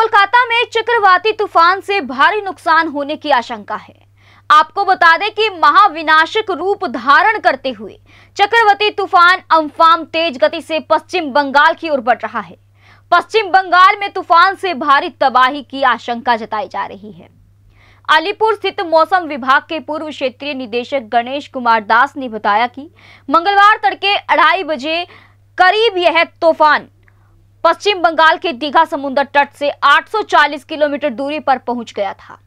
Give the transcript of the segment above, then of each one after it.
कोलकाता में चक्रवाती तूफान से भारी नुकसान होने की आशंका है आपको बता दें कि महाविनाशक रूप धारण करते हुए चक्रवाती तूफान अम्फाम तेज गति से पश्चिम बंगाल की ओर बढ़ रहा है पश्चिम बंगाल में तूफान से भारी तबाही की आशंका जताई जा रही है अलीपुर स्थित मौसम विभाग के पूर्व क्षेत्रीय निदेशक गणेश कुमार दास ने बताया कि मंगलवार तड़के अढ़ाई बजे करीब यह तूफान पश्चिम बंगाल के दीघा समुद्र तट से 840 किलोमीटर दूरी पर पहुंच गया था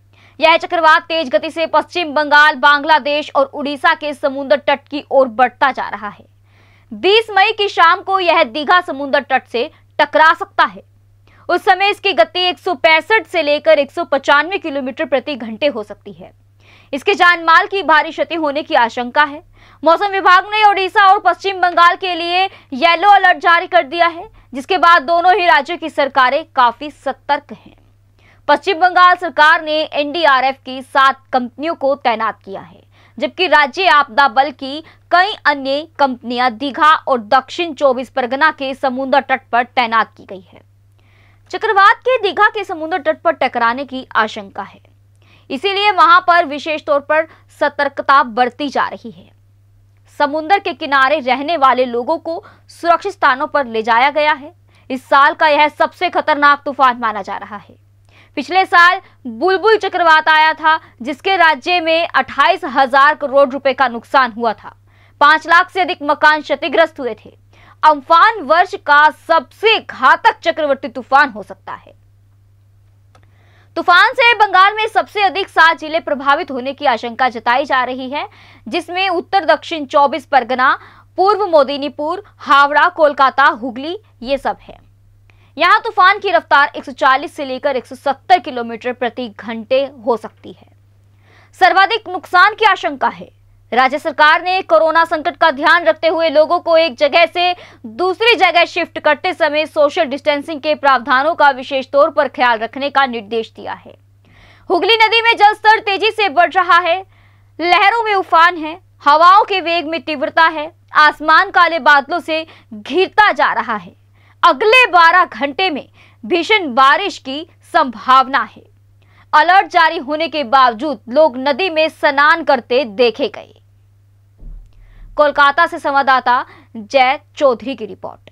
यह चक्रवात तेज गति से पश्चिम बंगाल बांग्लादेश और उड़ीसा के समुद्र तट की ओर बढ़ता जा रहा है 20 मई की शाम को यह दीघा समुद्र तट से टकरा सकता है उस समय इसकी गति एक से लेकर एक किलोमीटर प्रति घंटे हो सकती है इसके माल की भारी क्षति होने की आशंका है मौसम विभाग ने ओडिशा और पश्चिम बंगाल के लिए येलो अलर्ट जारी कर दिया है जिसके बाद दोनों ही राज्यों की सरकारें काफी सतर्क हैं पश्चिम बंगाल सरकार ने एनडीआरएफ की सात कंपनियों को तैनात किया है जबकि राज्य आपदा बल की कई अन्य कंपनियां दीघा और दक्षिण चौबीस परगना के समुद्र तट पर तैनात की गई है चक्रवात के दीघा के समुद्र तट पर टकराने की आशंका है इसीलिए वहां पर विशेष तौर पर सतर्कता बढ़ती जा रही है समुद्र के किनारे रहने वाले लोगों को सुरक्षित स्थानों पर ले जाया गया है इस साल का यह सबसे खतरनाक तूफान माना जा रहा है पिछले साल बुलबुल चक्रवात आया था जिसके राज्य में अट्ठाईस हजार करोड़ रुपए का नुकसान हुआ था पांच लाख से अधिक मकान क्षतिग्रस्त हुए थे अम्फान वर्ष का सबसे घातक चक्रवर्ती तूफान हो सकता है तूफान से बंगाल में सबसे अधिक सात जिले प्रभावित होने की आशंका जताई जा रही है जिसमें उत्तर दक्षिण 24 परगना पूर्व मोदिनीपुर हावड़ा कोलकाता हुगली ये सब है यहाँ तूफान की रफ्तार 140 से लेकर 170 किलोमीटर प्रति घंटे हो सकती है सर्वाधिक नुकसान की आशंका है राज्य सरकार ने कोरोना संकट का ध्यान रखते हुए लोगों को एक जगह से दूसरी जगह शिफ्ट करते समय सोशल डिस्टेंसिंग के प्रावधानों का विशेष तौर पर ख्याल रखने का निर्देश दिया है हुगली नदी में जलस्तर तेजी से बढ़ रहा है लहरों में उफान है हवाओं के वेग में तीव्रता है आसमान काले बादलों से घिरता जा रहा है अगले 12 घंटे में भीषण बारिश की संभावना है अलर्ट जारी होने के बावजूद लोग नदी में स्नान करते देखे गए कोलकाता से संवाददाता जय चौधरी की रिपोर्ट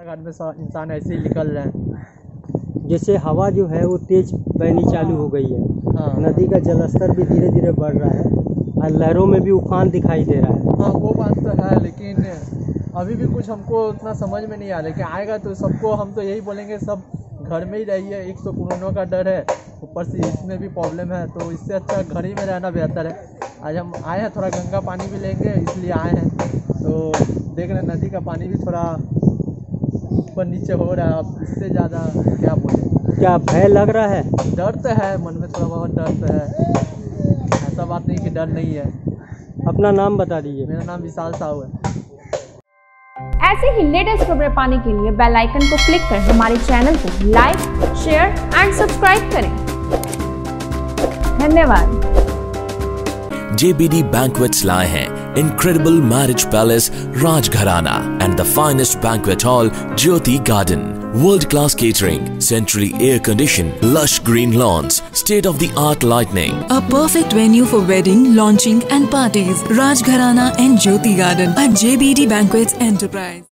में इंसान ऐसे निकल रहे हैं जैसे हवा जो है वो तेज बहनी चालू हो गई है हाँ। नदी का जलस्तर भी धीरे धीरे बढ़ रहा है और लहरों में भी उफान दिखाई दे रहा है हाँ वो बात तो है लेकिन अभी भी कुछ हमको उतना समझ में नहीं आ रहा है कि आएगा तो सबको हम तो यही बोलेंगे सब घर में ही रहिए एक तो कोरोना का डर है ऊपर से इसमें भी प्रॉब्लम है तो इससे अच्छा घर ही में रहना बेहतर है आज हम आए हैं थोड़ा गंगा पानी भी लेंगे इसलिए आए हैं तो देख रहे हैं नदी का पानी भी थोड़ा ऊपर नीचे हो रहा है अब इससे ज़्यादा क्या बोले क्या भय लग रहा है डर तो है मन में थोड़ा बहुत डर तो है ऐसा बात नहीं कि डर नहीं है अपना नाम बता दीजिए मेरा नाम विशाल साहू है ऐसे ही लेटेस्ट खबरें पाने के लिए बेल आइकन को क्लिक कर हमारे चैनल को लाइक शेयर एंड सब्सक्राइब करें धन्यवाद जेबीडी बैंकवेट्स लाए हैं incredible marriage palace Rajgharana and the finest banquet hall Jyoti Garden. World-class catering, centrally air-conditioned, lush green lawns, state-of-the-art lighting. A perfect venue for wedding, launching and parties. Rajgharana and Jyoti Garden at JBD Banquets Enterprise.